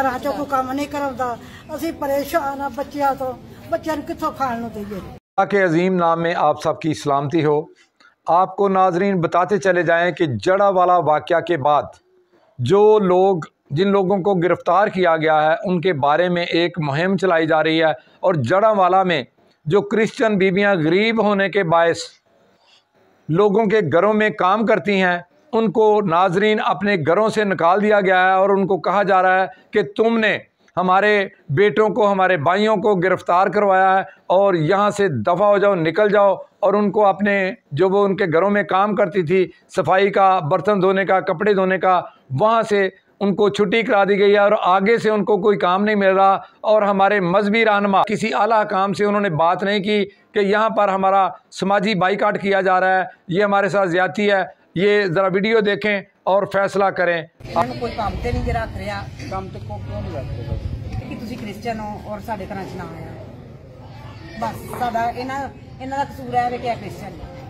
ਘਰਾਂ ਚੋਂ ਕੋਈ ਕੰਮ ਨਹੀਂ के अजीम नाम में आप सबकी सलामती हो आपको नाजरीन बताते चले जाएं कि जड़ा वाला वाक़ के बाद जो लोग जिन लोगों को गिरफ़्तार किया गया है उनके बारे में एक मुहिम चलाई जा रही है और जड़ा वाला में जो क्रिश्चियन बीबियां गरीब होने के बायस लोगों के घरों में काम करती हैं उनको नाजरीन अपने घरों से निकाल दिया गया है और उनको कहा जा रहा है कि तुमने हमारे बेटों को हमारे भाइयों को गिरफ़्तार करवाया है और यहाँ से दफ़ा हो जाओ निकल जाओ और उनको अपने जो वो उनके घरों में काम करती थी सफाई का बर्तन धोने का कपड़े धोने का वहाँ से उनको छुट्टी करा दी गई है और आगे से उनको कोई काम नहीं मिल रहा और हमारे मजहबी रहनमा किसी अला काम से उन्होंने बात नहीं की कि यहाँ पर हमारा समाजी बाईकाट किया जा रहा है ये हमारे साथ ज्यादा है ये जरा वीडियो देखें और फैसला करें काम तो नहीं जरा रहा नहीं रख कि तुसी हो और साडे घर का कसूर है